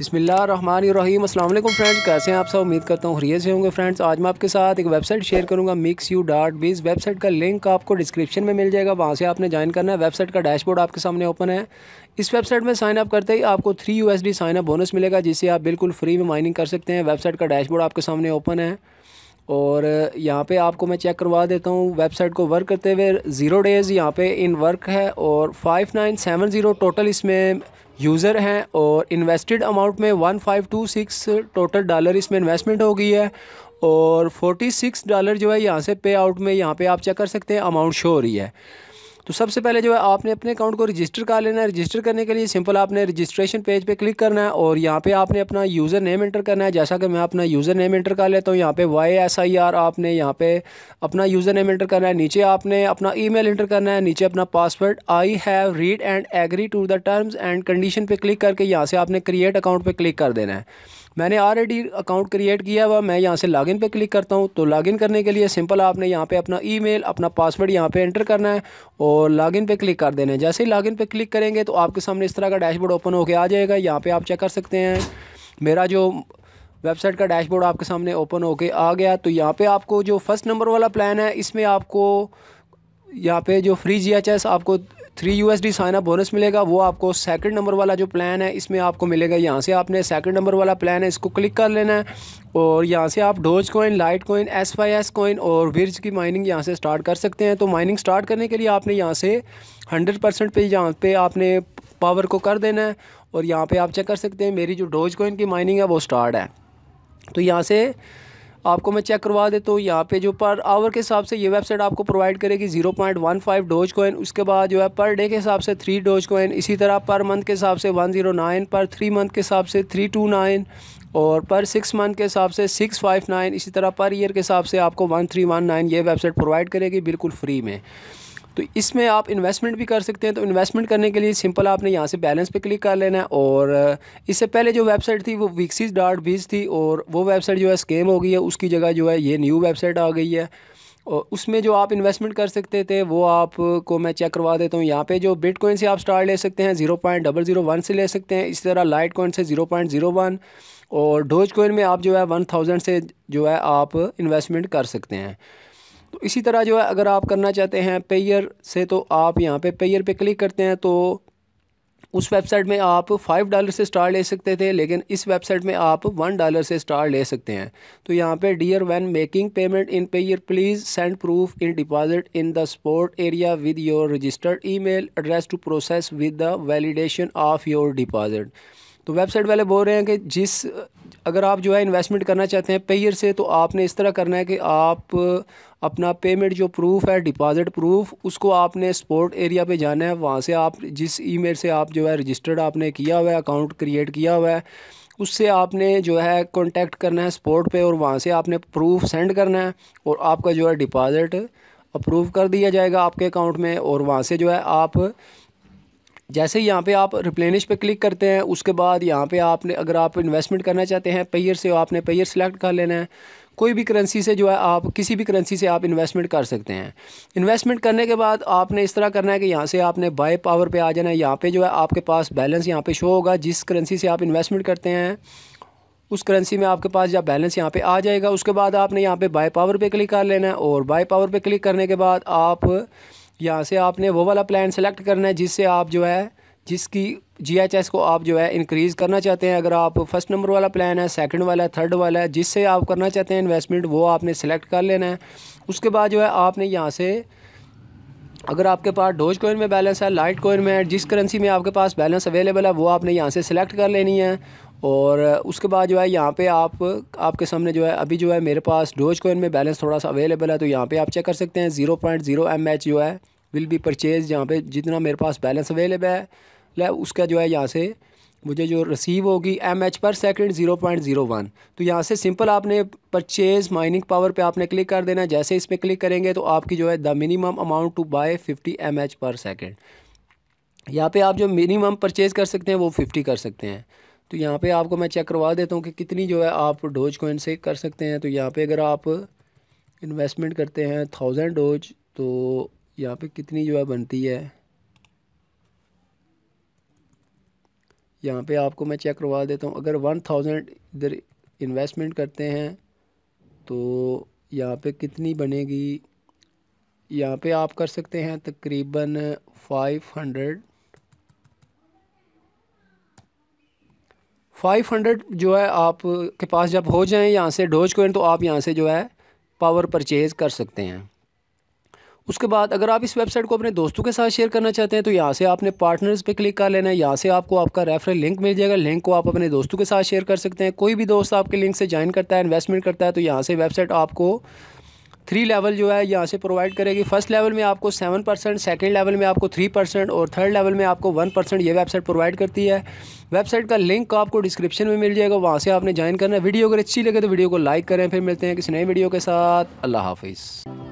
बसमिल अस्सलाम वालेकुम फ्रेंड्स कैसे हैं आप सब उम्मीद करता हूँ हरिये से होंगे फ्रेंड्स आज मैं आपके साथ एक वेबसाइट शेयर करूँगा mix u dot biz website का लिंक आपको डिस्क्रिप्शन में मिल जाएगा वहाँ से आपने ज्वाइन करना है वेबसाइट का डैशबोर्ड आपके सामने ओपन है इस वेबसाइट में साइन अप करते ही आपको three U S sign up bonus मिलेगा जिससे आप बिल्कुल फ्री में माइनिंग कर सकते हैं वेबसाइट का डैशबोर्ड आपके सामने ओपन है और यहाँ पे आपको मैं चेक करवा देता हूँ वेबसाइट को वर्क करते हुए ज़ीरो डेज़ यहाँ पे इन वर्क है और five nine seven zero total इसमें यूज़र हैं और इन्वेस्टेड अमाउंट में 1526 टोटल डॉलर इसमें इन्वेस्टमेंट हो गई है और 46 डॉलर जो है यहाँ से पे आउट में यहाँ पे आप चेक कर सकते हैं अमाउंट शो हो रही है तो सबसे पहले जो है आपने अपने अकाउंट को रजिस्टर कर लेना है रजिस्टर करने के लिए सिंपल आपने रजिस्ट्रेशन पेज पे क्लिक करना है और यहाँ पे आपने अपना यूज़र नेम एंटर करना है जैसा कि मैं अपना यूज़र नेम एंटर कर लेता हूँ यहाँ पे वाई एस आई आर आपने यहाँ पे अपना यूज़र नेम एंटर करना है नीचे आपने अपना मेल एंटर करना है नीचे अपना password I have read and agree to the terms and condition पर क्लिक करके यहाँ से आपने क्रिएट अकाउंट पर क्लिक कर देना है मैंने ऑलरेडी अकाउंट क्रिएट किया हुआ मैं यहाँ से लॉगिन पे क्लिक करता हूँ तो लॉगिन करने के लिए सिंपल आपने यहाँ पे अपना ईमेल अपना पासवर्ड यहाँ पे एंटर करना है और लॉगिन पे क्लिक कर देना है जैसे ही लॉगिन पे क्लिक करेंगे तो आपके सामने इस तरह का डैशबोर्ड ओपन होकर आ जाएगा यहाँ पर आप चेक कर सकते हैं मेरा जो वेबसाइट का डैशबोर्ड आपके सामने ओपन होके आ गया तो यहाँ पे आपको जो फर्स्ट नंबर वाला प्लान है इसमें आपको यहाँ पे जो फ्री जी आपको three U S sign up bonus मिलेगा वो आपको सेकंड नंबर वाला जो प्लान है इसमें आपको मिलेगा यहाँ से आपने सेकंड नंबर वाला प्लान है इसको क्लिक कर लेना है और यहाँ से आप Dogecoin Litecoin S Y S coin और विर्ज की माइनिंग यहाँ से स्टार्ट कर सकते हैं तो माइनिंग स्टार्ट करने के लिए आपने यहाँ से हंड्रेड परसेंट पे यहाँ पे आपने पावर को कर देना है और यहाँ पर आप चेक कर सकते हैं मेरी जो डोज कॉइन की माइनिंग है वो स्टार्ट है तो यहाँ से आपको मैं चेक करवा देता तो हूँ यहाँ पे जो पर आवर के हिसाब से ये वेबसाइट आपको प्रोवाइड करेगी zero point one five Dogecoin उसके बाद जो है पर डे के हिसाब से थ्री डोज कोइन इसी तरह पर मंथ के हिसाब से वन जीरो नाइन पर थ्री मंथ के हिसाब से थ्री टू नाइन और पर सिक्स मंथ के हिसाब से सिक्स फाइव नाइन इसी तरह पर ईयर के हिसाब से आपको वन थ्री वन नाइन ये वेबसाइट प्रोवाइड करेगी बिल्कुल फ्री में तो इसमें आप इन्वेस्टमेंट भी कर सकते हैं तो इन्वेस्टमेंट करने के लिए सिंपल आपने यहाँ से बैलेंस पे क्लिक कर लेना है और इससे पहले जो वेबसाइट थी वो विकसिस डॉट बीज थी और वो वेबसाइट जो है स्केम हो गई है उसकी जगह जो है ये न्यू वेबसाइट आ गई है और उसमें जो आप इन्वेस्टमेंट कर सकते थे वो आपको मैं चेक करवा देता हूँ यहाँ पे जो बिटकॉइन से आप स्टार्ट ले सकते हैं zero point double zero one से ले सकते हैं इसी तरह लाइट कॉइन से ज़ीरो पॉइंट जीरो वन और डोज कॉइन में आप जो है वन थाउजेंड से जो है आप इन्वेस्टमेंट कर सकते हैं तो इसी तरह जो है अगर आप करना चाहते हैं पेयर से तो आप यहाँ पे पेयर पे क्लिक करते हैं तो उस वेबसाइट में आप फाइव डॉलर से स्टार ले सकते थे लेकिन इस वेबसाइट में आप वन डॉलर से स्टार ले सकते हैं तो यहाँ पे dear when making payment in Payeer please send proof in deposit in the support area with your registered email address to process with the validation of your deposit तो website वाले बोल रहे हैं कि जिस अगर आप जो है इन्वेस्टमेंट करना चाहते हैं पेयर से तो आपने इस तरह करना है कि आप अपना पेमेंट जो प्रूफ है डिपॉजिट प्रूफ उसको आपने स्पोर्ट एरिया पे जाना है वहाँ से आप जिस ईमेल से आप जो है रजिस्टर्ड आपने किया हुआ है अकाउंट क्रिएट किया हुआ है उससे आपने जो है कॉन्टैक्ट करना है स्पोर्ट पर और वहाँ से आपने प्रूफ सेंड करना है और आपका जो है डिपॉज़िट अप्रूव कर दिया जाएगा आपके अकाउंट में और वहाँ से जो है आप जैसे ही यहाँ पे आप रिप्लेनिश पे क्लिक करते हैं उसके बाद यहाँ पे आपने अगर आप इन्वेस्टमेंट करना चाहते हैं पेयर से आपने पेयर सेलेक्ट कर लेना है कोई भी करेंसी से जो है आप किसी भी करेंसी से आप इन्वेस्टमेंट कर सकते हैं इन्वेस्टमेंट करने के बाद आपने इस तरह करना है कि यहाँ से आपने बाय पावर पे आ जाना है यहाँ पे जो है आपके पास बैलेंस यहाँ पे शो होगा जिस करेंसी से आप इन्वेस्टमेंट करते हैं उस करेंसी में आपके पास जब बैलेंस यहाँ पर आ जाएगा उसके बाद आपने यहाँ पे बाय पावर पर क्लिक कर लेना है और बाय पावर पर क्लिक करने के बाद आप यहाँ से आपने वो वाला प्लान सेलेक्ट करना है जिससे आप जो है जिसकी जीएचएस को आप जो है इंक्रीज़ करना चाहते हैं अगर आप फर्स्ट नंबर वाला प्लान है सेकंड वाला है थर्ड वाला है जिससे आप करना चाहते हैं इन्वेस्टमेंट वो आपने सेलेक्ट कर लेना है उसके बाद जो है आपने यहाँ से अगर आपके पास डोज कोइन में बैलेंस है लाइट कोइन में है जिस करेंसी में आपके पास बैलेंस अवेलेबल है वो आपने यहाँ से सिलेक्ट कर लेनी है और उसके बाद जो है यहाँ पे आप आपके सामने जो है अभी जो है मेरे पास डोज कोइन में बैलेंस थोड़ा सा अवेलेबल है तो यहाँ पे आप चेक कर सकते हैं zero point zero M H जो है विल बी परचेज यहाँ पे जितना मेरे पास बैलेंस अवेलेबल है उसका जो है यहाँ से मुझे जो रिसीव होगी M H per second zero point zero one तो यहाँ से सिंपल आपने परचेज़ माइनिंग पावर पे आपने क्लिक कर देना जैसे इस पर क्लिक करेंगे तो आपकी जो है the minimum amount to buy fifty M H per second यहाँ पे आप जो मिनिमम परचेज़ कर सकते हैं वो फिफ्टी कर सकते हैं तो यहाँ पर आपको मैं चेक करवा देता हूँ कि कितनी जो है आप डोज कोइन से कर सकते हैं तो यहाँ पर अगर आप इन्वेस्टमेंट करते हैं थाउजेंड डोज तो यहाँ पर कितनी जो है बनती है यहाँ पे आपको मैं चेक करवा देता हूँ अगर वन थाउजेंड इधर इन्वेस्टमेंट करते हैं तो यहाँ पे कितनी बनेगी यहाँ पे आप कर सकते हैं तकरीबन फाइव हंड्रेड फाइव हंड्रेड जो है आप के पास जब हो जाएं यहाँ से डोज कोइन तो आप यहाँ से जो है पावर परचेज़ कर सकते हैं उसके बाद अगर आप इस वेबसाइट को अपने दोस्तों के साथ शेयर करना चाहते हैं तो यहाँ से आपने पार्टनर्स पे क्लिक कर लेना है यहाँ से आपको आपका रेफरल लिंक मिल जाएगा लिंक को आप अपने दोस्तों के साथ शेयर कर सकते हैं कोई भी दोस्त आपके लिंक से ज्वाइन करता है इन्वेस्टमेंट करता है तो यहाँ से वेबसाइट आपको थ्री लेवल जो है यहाँ से प्रोवाइड करेगी फर्स्ट लेवल में आपको सेवन परसेंट सेकेंड लेवल में आपको थ्री परसेंट और थर्ड लेवल में आपको वन परसेंट ये वेबसाइट प्रोवाइड करती है वेबसाइट का लिंक आपको डिस्क्रिप्शन में मिल जाएगा वहाँ से आपने ज्वाइन करना है वीडियो अगर अच्छी लगे तो वीडियो को लाइक करें फिर मिलते हैं किसी नए वीडियो के साथ अल्लाह हाफिज़